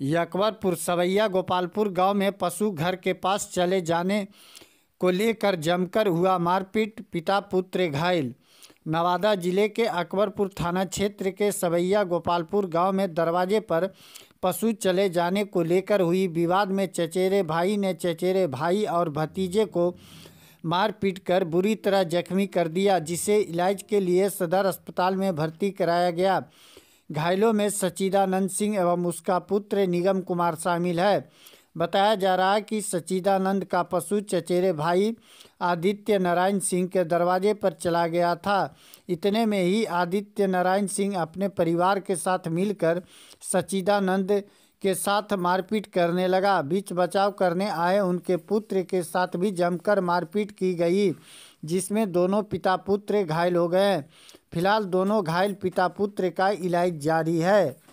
यकबरपुर सवैया गोपालपुर गांव में पशु घर के पास चले जाने को लेकर जमकर हुआ मारपीट पिता पुत्र घायल नवादा जिले के अकबरपुर थाना क्षेत्र के सवैया गोपालपुर गांव में दरवाजे पर पशु चले जाने को लेकर हुई विवाद में चचेरे भाई ने चचेरे भाई और भतीजे को मारपीट कर बुरी तरह जख्मी कर दिया जिसे इलाज के लिए सदर अस्पताल में भर्ती कराया गया घायलों में सचिदानंद सिंह एवं उसका पुत्र निगम कुमार शामिल है बताया जा रहा है कि सचिदानंद का पशु चचेरे भाई आदित्य नारायण सिंह के दरवाजे पर चला गया था इतने में ही आदित्य नारायण सिंह अपने परिवार के साथ मिलकर सचिदानंद के साथ मारपीट करने लगा बीच बचाव करने आए उनके पुत्र के साथ भी जमकर मारपीट की गई जिसमें दोनों पिता पुत्र घायल हो गए फिलहाल दोनों घायल पिता पुत्र का इलाज जारी है